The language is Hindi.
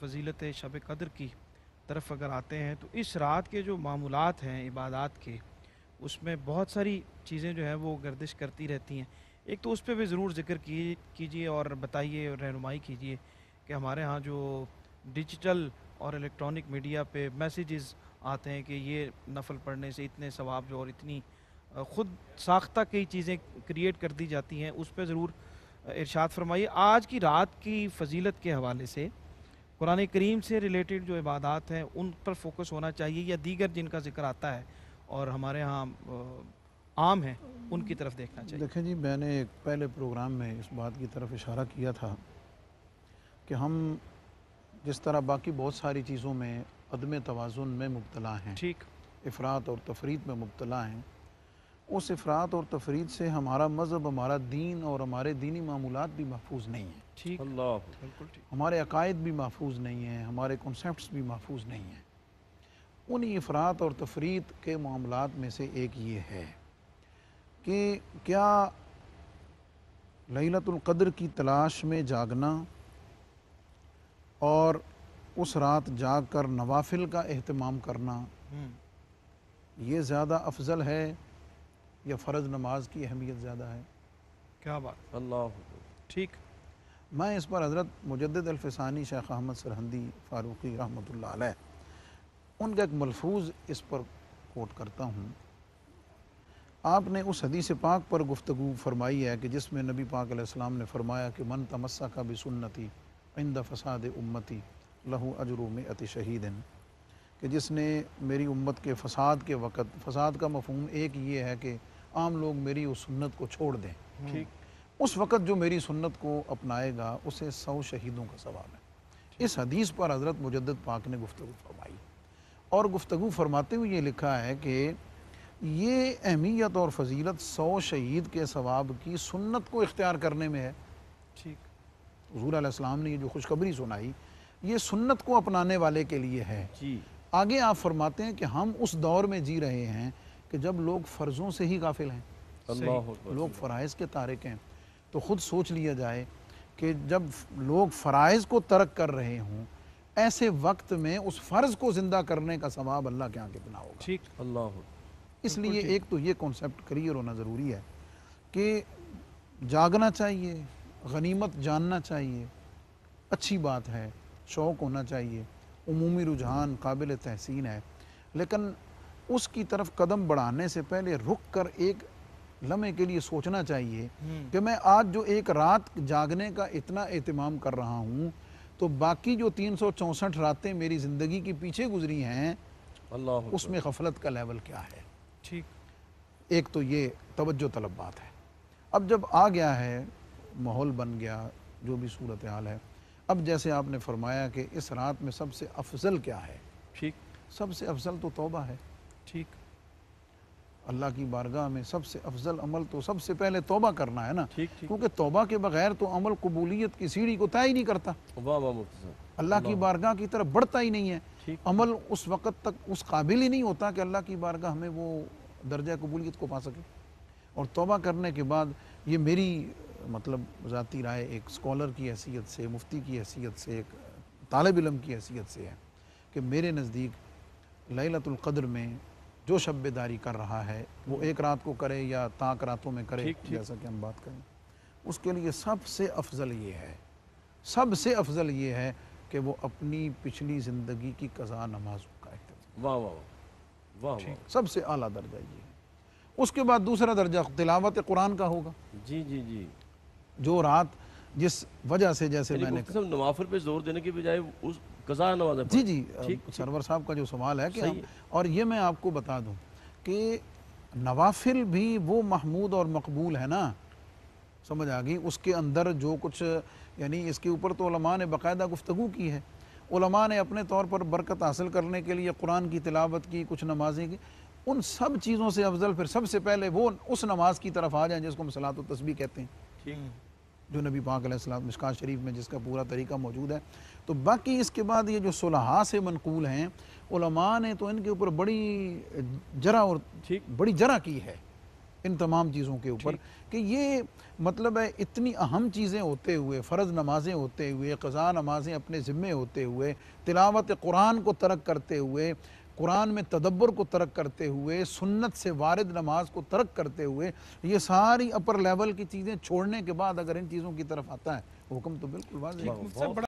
फजीलत शब कदर की तरफ अगर आते हैं तो इस रात के जो मामूलत हैं इबादत के उसमें बहुत सारी चीज़ें जो हैं वो गर्दिश करती रहती हैं एक तो उस पर भी ज़रूर जिक्र कीजिए और बताइए और रहनुमाई कीजिए कि हमारे यहाँ जो डिजिटल और इलेक्ट्रॉनिक मीडिया पे मैसेजेस आते हैं कि ये नफल पढ़ने से इतने सवाब जो और इतनी ख़ुद साख्ता कई चीज़ें क्रिएट कर दी जाती हैं उस पर ज़रूर इरशाद फरमाइए आज की रात की फजीलत के हवाले से कुरान करीम से रिलेटेड जो इबादत हैं उन पर फोकस होना चाहिए या दीगर जिनका जिक्र आता है और हमारे यहाँ आम हैं उनकी तरफ देखना चाहिए देखें जी मैंने एक पहले प्रोग्राम में इस बात की तरफ इशारा किया था कि हम जिस तरह बाकी बहुत सारी चीज़ों में अदम तोज़ुन में मुबतला हैं ठीक अफरात और तफरीत में मुबतला हैं उस अफरात और तफरीद से हमारा मज़हब हमारा दीन और हमारे दीनी मामूलत भी महफूज नहीं है ठीक बिल्कुल हमारे अकायद भी महफूज नहीं हैं हमारे कॉन्सेप्ट भी महफूज नहीं हैं उन्हीं अफरात और तफरीद के मामलों में से एक ये है कि क्या लहलतुल्क़द्र की तलाश में जागना और उस रात जाग कर नवाफिल का अहतमाम करना हम्म। ये ज़्यादा अफजल है या फ़र्ज़ नमाज की अहमियत ज़्यादा है क्या बात अल्लाह ठीक मैं इस पर हज़रत मुजद अलफसानी शेख अहमद सरहंदी फ़ारूकी रहमत उनका एक मलफूज इस पर कोट करता हूँ आपने उस हदीस पाक पर गुफ्तु फरमाई है कि जिसमें नबी पाक अलैहिस्सलाम ने फरमाया कि मन तमस्सा का भी सुन्नति इंद फसाद उम्मती लहू अजरू में अति शहीदन कि जिसने मेरी उम्मत के फसाद के वक़्त फसाद का मफहम एक ये है कि आम लोग मेरी उस सुन्नत को छोड़ दें हम्म। ठीक उस वक़्त जो मेरी सुन्नत को अपनाएगा उसे सौ शहीदों का सवाल है इस हदीस पर हज़रत मुजद पाक ने गुफ्तु फरमाई और गुफ्तु फरमाते हुए ये लिखा है कि ये अहमियत और फजीलत सौ शहीद के सवाब की सुन्नत को इख्तियार करने में है ठीक हजूर ने ये जो खुशखबरी सुनाई ये सुन्नत को अपनाने वाले के लिए है जी आगे आप फरमाते हैं कि हम उस दौर में जी रहे हैं कि जब लोग फ़र्ज़ों से ही गाफिल हैं लोग फ़राइज़ के तारक हैं तो ख़ुद सोच लिया जाए कि जब लोग फ़राइज़ को तर्क कर रहे हों ऐसे वक्त में उस फ़र्ज़ को ज़िंदा करने का सवाब अल्लाह के यहाँ कितना होगा ठीक अल्लाह इसलिए एक तो ये कॉन्सेप्ट क्लियर होना ज़रूरी है कि जागना चाहिए गनीमत जानना चाहिए अच्छी बात है शौक़ होना चाहिए उमूमी रुझान काबिल तहसीन है लेकिन उसकी तरफ कदम बढ़ाने से पहले रुक कर एक लम्हे के लिए सोचना चाहिए हम्म। कि मैं आज जो एक रात जागने का इतना अहतमाम कर रहा हूँ तो बाकी जो तीन सौ चौंसठ रातें मेरी ज़िंदगी के पीछे गुजरी हैं उसमें गफलत का लेवल क्या है ठीक एक तो ये तवज्जो तलब बात है अब जब आ गया है माहौल बन गया जो भी सूरत हाल है अब जैसे आपने फरमाया कि इस रात में सबसे अफजल क्या है ठीक सबसे अफजल तो तोबा है ठीक अल्लाह की बारगाह में सबसे अफजल अमल तो सबसे पहले तोबा करना है ना ठीक क्योंकि तोबा के बगैर तो अमल कबूलियत की सीढ़ी को तय ही नहीं करता अल्लाह की बारगाह की तरफ बढ़ता ही नहीं है अमल उस वक़्त तक उस काबिल ही नहीं होता कि अल्लाह की बारगाह हमें वो दर्जा कबूलियत को पा सके और तोबा करने के बाद ये मेरी मतलब ज़ाती राय एक स्कॉलर की हैसियत से मुफ्ती की हैसियत से एक तालब इलम की हैसियत से है कि मेरे नज़दीक लतुल्क़द्र में जो शब्बेदारी कर रहा है वो हम्म। एक रात को करे या ताक रातों में करे ठीक, ठीक। जैसा कि हम बात करें उसके लिए सबसे अफजल ये है सबसे अफजल ये है कि वो अपनी पिछली ज़िंदगी की कज़ा नमाजों का वाह वाह वाह वाह सबसे आला दर्जा ये है उसके बाद दूसरा दर्जा तिलावत कुरान का होगा जी जी जी जो रात जिस वजह से जैसे मैंने नवाफर पे जोर देने की बजाय उस कजा नवाजा जी जी ठीक, सरवर साहब का जो सवाल है कि हम, और ये मैं आपको बता दूं कि नवाफिल भी वो महमूद और मकबूल है ना समझ आ गई उसके अंदर जो कुछ यानी इसके ऊपर तो उलमा ने बाकायदा गुफ्तु की है उलमा ने अपने तौर पर बरकत हासिल करने के लिए कुरान की तिलावत की कुछ नमाजें की उन सब चीज़ों से अफजल फिर सबसे पहले वो उस नमाज की तरफ आ जाएं जिसको हम सलात तस्बी कहते हैं जो नबी पाक मिशका शरीफ में जिसका पूरा तरीका मौजूद है तो बाकी इसके बाद ये जो सुलहा से मनकूल हैं ने तो इनके ऊपर बड़ी जरा और ठीक बड़ी जरा की है इन तमाम चीज़ों के ऊपर कि ये मतलब है इतनी अहम चीज़ें होते हुए फ़र्ज़ नमाज़ें होते हुए क़ज़ा नमाज़ें अपने ज़िम्मे होते हुए तिलावत कुरान को तरक करते हुए कुरान में तदब्बर को तरक करते हुए सुन्नत से वारद नमाज को तरक करते हुए ये सारी अपर लेवल की चीज़ें छोड़ने के बाद अगर इन चीज़ों की तरफ आता है हुक्म तो बिल्कुल वाजिब